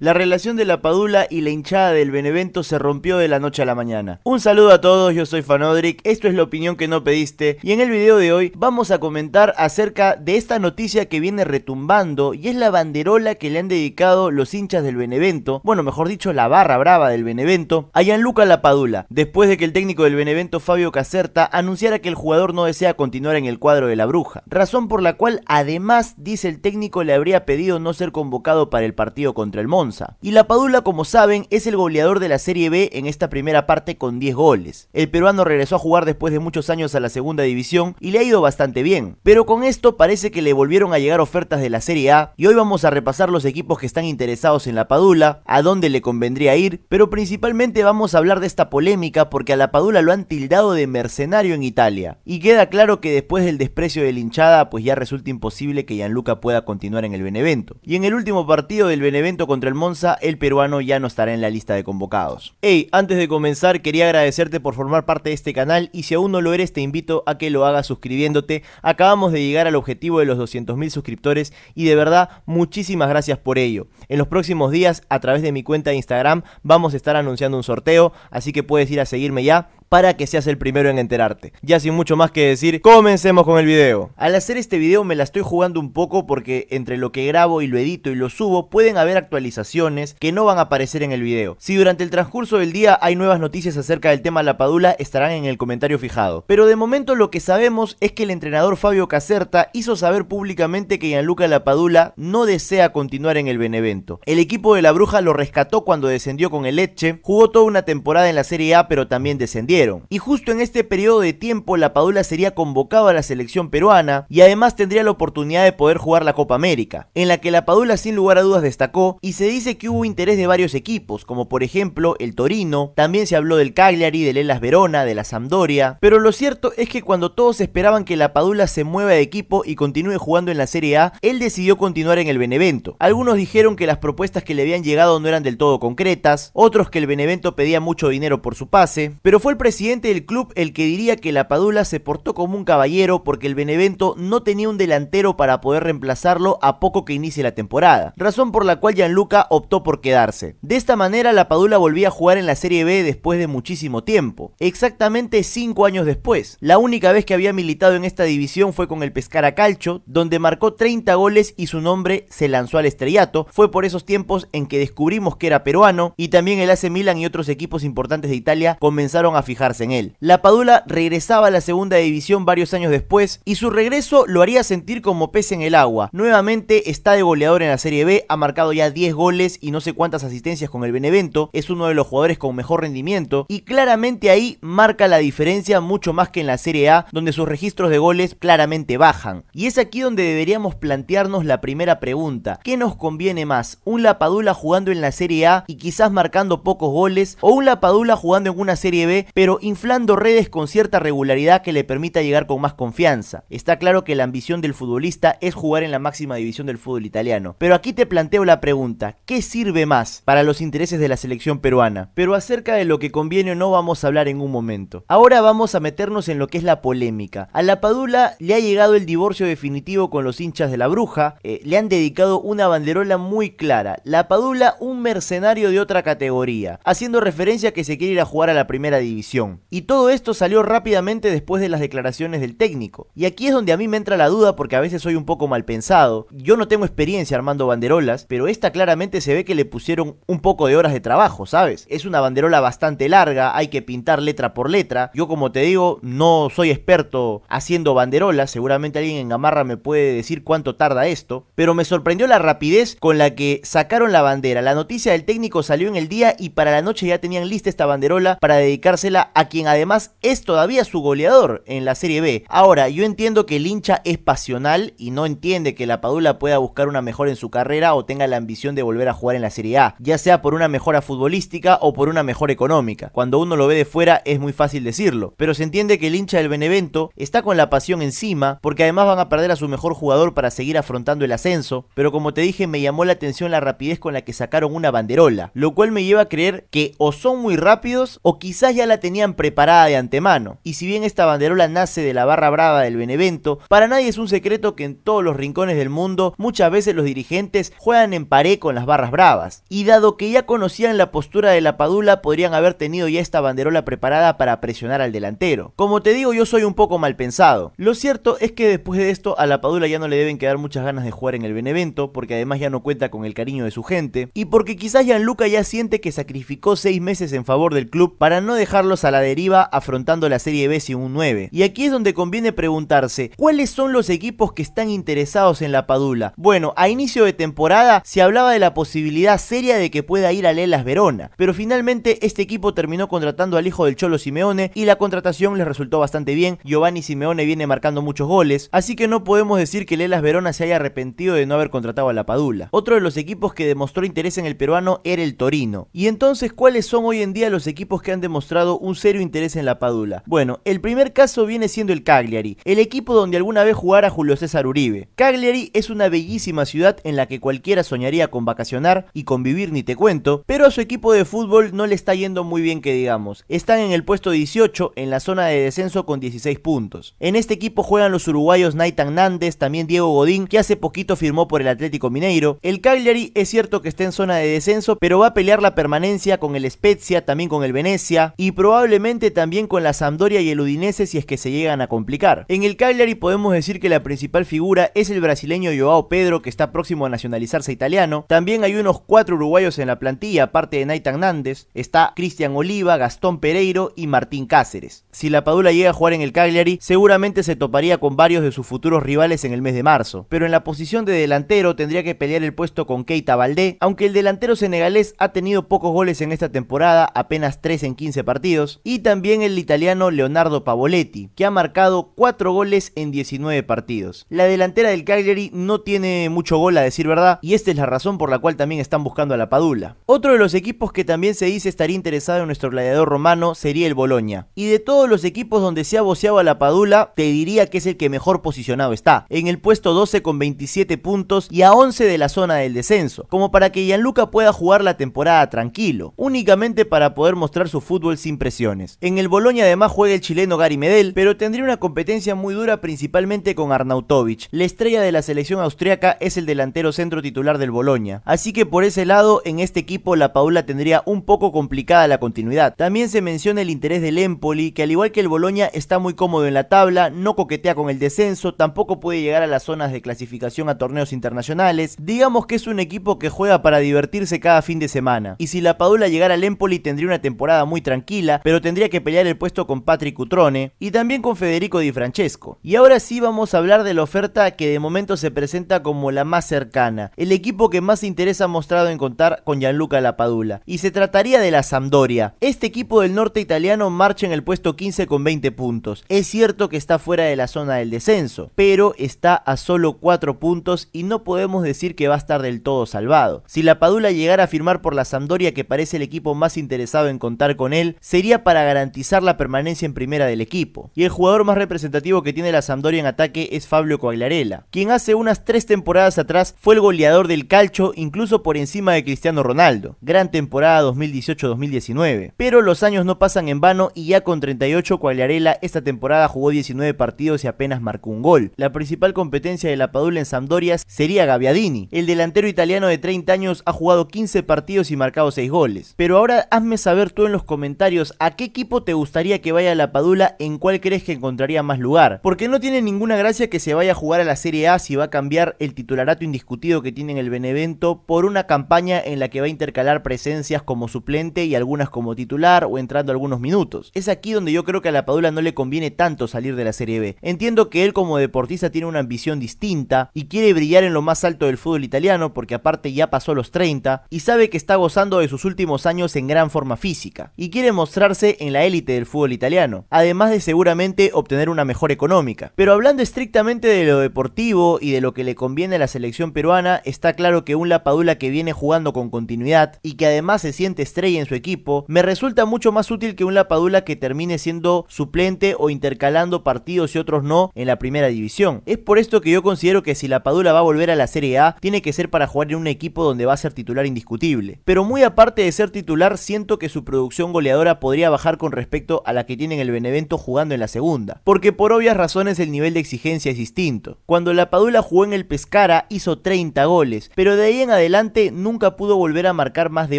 La relación de la Padula y la hinchada del Benevento se rompió de la noche a la mañana. Un saludo a todos, yo soy Fanodric, esto es la opinión que no pediste y en el video de hoy vamos a comentar acerca de esta noticia que viene retumbando y es la banderola que le han dedicado los hinchas del Benevento, bueno mejor dicho la barra brava del Benevento, a Gianluca La Padula, después de que el técnico del Benevento Fabio Caserta anunciara que el jugador no desea continuar en el cuadro de la bruja, razón por la cual además dice el técnico le habría pedido no ser convocado para el partido contra el Monte. Y la Padula, como saben, es el goleador de la Serie B en esta primera parte con 10 goles. El peruano regresó a jugar después de muchos años a la segunda división y le ha ido bastante bien. Pero con esto parece que le volvieron a llegar ofertas de la Serie A y hoy vamos a repasar los equipos que están interesados en la Padula, a dónde le convendría ir, pero principalmente vamos a hablar de esta polémica porque a la Padula lo han tildado de mercenario en Italia. Y queda claro que después del desprecio de la hinchada, pues ya resulta imposible que Gianluca pueda continuar en el Benevento. Y en el último partido del Benevento contra el Monza, el peruano ya no estará en la lista de convocados. Hey, antes de comenzar quería agradecerte por formar parte de este canal y si aún no lo eres te invito a que lo hagas suscribiéndote. Acabamos de llegar al objetivo de los 200.000 suscriptores y de verdad muchísimas gracias por ello. En los próximos días a través de mi cuenta de Instagram vamos a estar anunciando un sorteo, así que puedes ir a seguirme ya para que seas el primero en enterarte. Ya sin mucho más que decir, comencemos con el video. Al hacer este video me la estoy jugando un poco porque entre lo que grabo y lo edito y lo subo pueden haber actualizaciones que no van a aparecer en el video. Si durante el transcurso del día hay nuevas noticias acerca del tema La Padula estarán en el comentario fijado. Pero de momento lo que sabemos es que el entrenador Fabio Caserta hizo saber públicamente que Gianluca La Padula no desea continuar en el Benevento. El equipo de La Bruja lo rescató cuando descendió con el Leche, jugó toda una temporada en la Serie A pero también descendió y justo en este periodo de tiempo, la Padula sería convocado a la selección peruana y además tendría la oportunidad de poder jugar la Copa América, en la que la Padula sin lugar a dudas destacó y se dice que hubo interés de varios equipos, como por ejemplo el Torino, también se habló del Cagliari, del Elas Verona, de la Sampdoria, pero lo cierto es que cuando todos esperaban que la Padula se mueva de equipo y continúe jugando en la Serie A, él decidió continuar en el Benevento. Algunos dijeron que las propuestas que le habían llegado no eran del todo concretas, otros que el Benevento pedía mucho dinero por su pase, pero fue el presidente del club el que diría que la Padula se portó como un caballero porque el Benevento no tenía un delantero para poder reemplazarlo a poco que inicie la temporada, razón por la cual Gianluca optó por quedarse. De esta manera la Padula volvía a jugar en la Serie B después de muchísimo tiempo, exactamente 5 años después. La única vez que había militado en esta división fue con el Pescara calcio donde marcó 30 goles y su nombre se lanzó al estrellato, fue por esos tiempos en que descubrimos que era peruano y también el AC Milan y otros equipos importantes de Italia comenzaron a fijar en él. La Padula regresaba a la segunda división varios años después y su regreso lo haría sentir como pez en el agua. Nuevamente está de goleador en la Serie B, ha marcado ya 10 goles y no sé cuántas asistencias con el Benevento, es uno de los jugadores con mejor rendimiento y claramente ahí marca la diferencia mucho más que en la Serie A, donde sus registros de goles claramente bajan. Y es aquí donde deberíamos plantearnos la primera pregunta, ¿qué nos conviene más? ¿Un Lapadula jugando en la Serie A y quizás marcando pocos goles o un Lapadula jugando en una Serie B pero pero inflando redes con cierta regularidad que le permita llegar con más confianza. Está claro que la ambición del futbolista es jugar en la máxima división del fútbol italiano. Pero aquí te planteo la pregunta, ¿qué sirve más para los intereses de la selección peruana? Pero acerca de lo que conviene no vamos a hablar en un momento. Ahora vamos a meternos en lo que es la polémica. A la Padula le ha llegado el divorcio definitivo con los hinchas de la bruja, eh, le han dedicado una banderola muy clara. La Padula un mercenario de otra categoría, haciendo referencia a que se quiere ir a jugar a la primera división. Y todo esto salió rápidamente después de las declaraciones del técnico. Y aquí es donde a mí me entra la duda porque a veces soy un poco mal pensado. Yo no tengo experiencia armando banderolas, pero esta claramente se ve que le pusieron un poco de horas de trabajo, ¿sabes? Es una banderola bastante larga, hay que pintar letra por letra. Yo como te digo, no soy experto haciendo banderolas, seguramente alguien en Gamarra me puede decir cuánto tarda esto, pero me sorprendió la rapidez con la que sacaron la bandera. La noticia del técnico salió en el día y para la noche ya tenían lista esta banderola para dedicársela a quien además es todavía su goleador en la Serie B. Ahora, yo entiendo que el hincha es pasional y no entiende que la Padula pueda buscar una mejora en su carrera o tenga la ambición de volver a jugar en la Serie A, ya sea por una mejora futbolística o por una mejora económica. Cuando uno lo ve de fuera es muy fácil decirlo, pero se entiende que el hincha del Benevento está con la pasión encima porque además van a perder a su mejor jugador para seguir afrontando el ascenso, pero como te dije me llamó la atención la rapidez con la que sacaron una banderola, lo cual me lleva a creer que o son muy rápidos o quizás ya la tenían preparada de antemano. Y si bien esta banderola nace de la barra brava del Benevento, para nadie es un secreto que en todos los rincones del mundo muchas veces los dirigentes juegan en paré con las barras bravas. Y dado que ya conocían la postura de la Padula, podrían haber tenido ya esta banderola preparada para presionar al delantero. Como te digo, yo soy un poco mal pensado. Lo cierto es que después de esto a la Padula ya no le deben quedar muchas ganas de jugar en el Benevento, porque además ya no cuenta con el cariño de su gente, y porque quizás Gianluca ya siente que sacrificó seis meses en favor del club para no dejarlos a la deriva afrontando la Serie B sin un 9. Y aquí es donde conviene preguntarse, ¿cuáles son los equipos que están interesados en la Padula? Bueno, a inicio de temporada se hablaba de la posibilidad seria de que pueda ir a Lelas Verona, pero finalmente este equipo terminó contratando al hijo del Cholo Simeone y la contratación les resultó bastante bien. Giovanni Simeone viene marcando muchos goles, así que no podemos decir que Lelas Verona se haya arrepentido de no haber contratado a la Padula. Otro de los equipos que demostró interés en el peruano era el Torino. Y entonces, ¿cuáles son hoy en día los equipos que han demostrado un un serio interés en la Padula. Bueno, el primer caso viene siendo el Cagliari, el equipo donde alguna vez jugara Julio César Uribe. Cagliari es una bellísima ciudad en la que cualquiera soñaría con vacacionar y convivir ni te cuento, pero a su equipo de fútbol no le está yendo muy bien que digamos. Están en el puesto 18 en la zona de descenso con 16 puntos. En este equipo juegan los uruguayos Naitan Nández, también Diego Godín, que hace poquito firmó por el Atlético Mineiro. El Cagliari es cierto que está en zona de descenso, pero va a pelear la permanencia con el Spezia, también con el Venecia y probablemente probablemente también con la Sampdoria y el Udinese si es que se llegan a complicar. En el Cagliari podemos decir que la principal figura es el brasileño Joao Pedro que está próximo a nacionalizarse italiano. También hay unos cuatro uruguayos en la plantilla, aparte de Naitan Nández está Cristian Oliva, Gastón Pereiro y Martín Cáceres. Si la Padula llega a jugar en el Cagliari, seguramente se toparía con varios de sus futuros rivales en el mes de marzo, pero en la posición de delantero tendría que pelear el puesto con Keita Valdé, aunque el delantero senegalés ha tenido pocos goles en esta temporada, apenas 3 en 15 partidos, y también el italiano Leonardo Pavoletti, que ha marcado 4 goles en 19 partidos. La delantera del Cagliari no tiene mucho gol a decir verdad, y esta es la razón por la cual también están buscando a la Padula. Otro de los equipos que también se dice estaría interesado en nuestro gladiador romano sería el Boloña. Y de todos los equipos donde se ha voceado a la Padula, te diría que es el que mejor posicionado está, en el puesto 12 con 27 puntos y a 11 de la zona del descenso, como para que Gianluca pueda jugar la temporada tranquilo, únicamente para poder mostrar su fútbol sin presión en el Bolonia además juega el chileno Gary Medel, pero tendría una competencia muy dura principalmente con Arnautovic. La estrella de la selección austriaca es el delantero centro titular del Bolonia, así que por ese lado en este equipo la Paula tendría un poco complicada la continuidad. También se menciona el interés del Empoli, que al igual que el Bolonia está muy cómodo en la tabla, no coquetea con el descenso, tampoco puede llegar a las zonas de clasificación a torneos internacionales. Digamos que es un equipo que juega para divertirse cada fin de semana. Y si la paula llegara al Empoli tendría una temporada muy tranquila, pero tendría que pelear el puesto con Patrick Cutrone y también con Federico Di Francesco. Y ahora sí vamos a hablar de la oferta que de momento se presenta como la más cercana, el equipo que más interés ha mostrado en contar con Gianluca Lapadula, y se trataría de la Sampdoria. Este equipo del norte italiano marcha en el puesto 15 con 20 puntos. Es cierto que está fuera de la zona del descenso, pero está a solo 4 puntos y no podemos decir que va a estar del todo salvado. Si Lapadula llegara a firmar por la Sampdoria, que parece el equipo más interesado en contar con él, sería para garantizar la permanencia en primera del equipo. Y el jugador más representativo que tiene la Sampdoria en ataque es Fabio Coaglarela, quien hace unas tres temporadas atrás fue el goleador del calcho incluso por encima de Cristiano Ronaldo. Gran temporada 2018-2019. Pero los años no pasan en vano y ya con 38 Coaglarela esta temporada jugó 19 partidos y apenas marcó un gol. La principal competencia de la Padula en Sampdoria sería Gaviadini. El delantero italiano de 30 años ha jugado 15 partidos y marcado 6 goles. Pero ahora hazme saber tú en los comentarios ¿a qué equipo te gustaría que vaya la Padula? ¿En cuál crees que encontraría más lugar? Porque no tiene ninguna gracia que se vaya a jugar a la Serie A si va a cambiar el titularato indiscutido que tiene en el Benevento por una campaña en la que va a intercalar presencias como suplente y algunas como titular o entrando algunos minutos. Es aquí donde yo creo que a la Padula no le conviene tanto salir de la Serie B. Entiendo que él como deportista tiene una ambición distinta y quiere brillar en lo más alto del fútbol italiano porque aparte ya pasó los 30 y sabe que está gozando de sus últimos años en gran forma física y quiere mostrar en la élite del fútbol italiano, además de seguramente obtener una mejor económica. Pero hablando estrictamente de lo deportivo y de lo que le conviene a la selección peruana, está claro que un Lapadula que viene jugando con continuidad y que además se siente estrella en su equipo, me resulta mucho más útil que un Lapadula que termine siendo suplente o intercalando partidos y otros no en la primera división. Es por esto que yo considero que si Lapadula va a volver a la Serie A, tiene que ser para jugar en un equipo donde va a ser titular indiscutible. Pero muy aparte de ser titular, siento que su producción goleadora podría bajar con respecto a la que tienen el Benevento jugando en la segunda, porque por obvias razones el nivel de exigencia es distinto. Cuando la Padula jugó en el Pescara hizo 30 goles, pero de ahí en adelante nunca pudo volver a marcar más de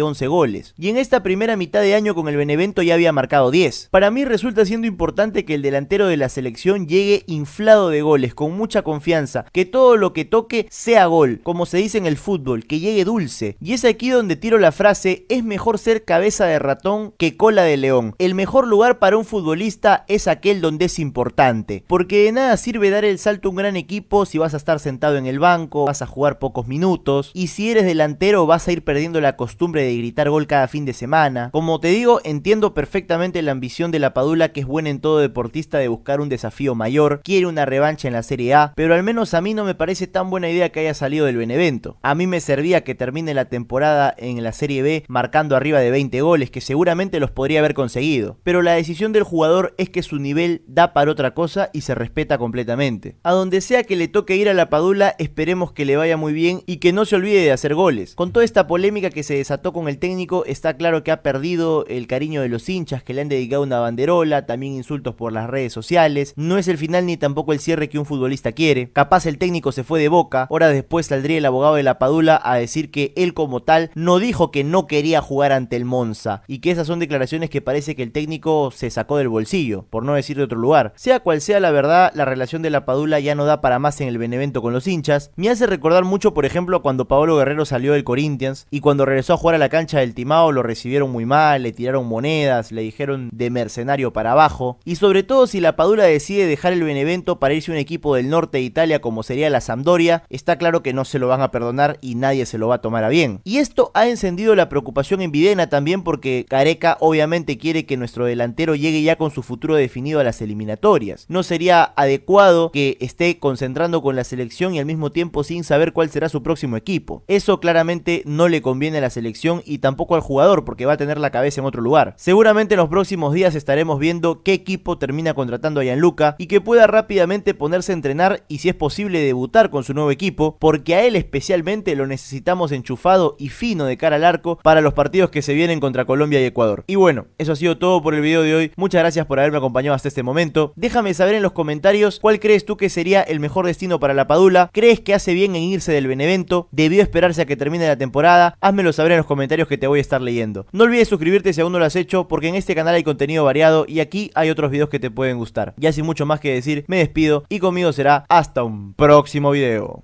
11 goles, y en esta primera mitad de año con el Benevento ya había marcado 10. Para mí resulta siendo importante que el delantero de la selección llegue inflado de goles, con mucha confianza, que todo lo que toque sea gol, como se dice en el fútbol, que llegue dulce, y es aquí donde tiro la frase, es mejor ser cabeza de ratón que cola de león el mejor lugar para un futbolista es aquel donde es importante, porque de nada sirve dar el salto a un gran equipo si vas a estar sentado en el banco, vas a jugar pocos minutos, y si eres delantero vas a ir perdiendo la costumbre de gritar gol cada fin de semana. Como te digo, entiendo perfectamente la ambición de la Padula que es buena en todo deportista de buscar un desafío mayor, quiere una revancha en la Serie A, pero al menos a mí no me parece tan buena idea que haya salido del Benevento. A mí me servía que termine la temporada en la Serie B marcando arriba de 20 goles, que seguramente los podría haber conseguido, pero la decisión del jugador es que su nivel da para otra cosa y se respeta completamente. A donde sea que le toque ir a la Padula, esperemos que le vaya muy bien y que no se olvide de hacer goles. Con toda esta polémica que se desató con el técnico, está claro que ha perdido el cariño de los hinchas que le han dedicado una banderola, también insultos por las redes sociales. No es el final ni tampoco el cierre que un futbolista quiere. Capaz el técnico se fue de boca, horas después saldría el abogado de la Padula a decir que él como tal no dijo que no quería jugar ante el Monza y que esas son declaraciones que parece que el técnico se sacó del bolsillo, por no decir de otro lugar. Sea cual sea la verdad, la relación de la Padula ya no da para más en el Benevento con los hinchas. Me hace recordar mucho, por ejemplo, cuando Paolo Guerrero salió del Corinthians y cuando regresó a jugar a la cancha del Timao lo recibieron muy mal, le tiraron monedas, le dijeron de mercenario para abajo. Y sobre todo si la Padula decide dejar el Benevento para irse a un equipo del norte de Italia como sería la Sampdoria, está claro que no se lo van a perdonar y nadie se lo va a tomar a bien. Y esto ha encendido la preocupación en Videna también porque Careca obviamente quiere que nuestro delantero llegue ya con su futuro definido a las eliminatorias. No sería adecuado que esté concentrando con la selección y al mismo tiempo sin saber cuál será su próximo equipo. Eso claramente no le conviene a la selección y tampoco al jugador porque va a tener la cabeza en otro lugar. Seguramente en los próximos días estaremos viendo qué equipo termina contratando a Gianluca y que pueda rápidamente ponerse a entrenar y si es posible debutar con su nuevo equipo porque a él especialmente lo necesitamos enchufado y fino de cara al arco para los partidos que se vienen contra Colombia y Ecuador. Y bueno, eso ha sido todo por el video de hoy. Muchas gracias por haberme acompañado hasta este momento. Déjame saber en los comentarios cuál crees tú que sería el mejor destino para la Padula. ¿Crees que hace bien en irse del Benevento? ¿Debió esperarse a que termine la temporada? Házmelo saber en los comentarios que te voy a estar leyendo. No olvides suscribirte si aún no lo has hecho porque en este canal hay contenido variado y aquí hay otros videos que te pueden gustar. Y así mucho más que decir, me despido y conmigo será hasta un próximo video.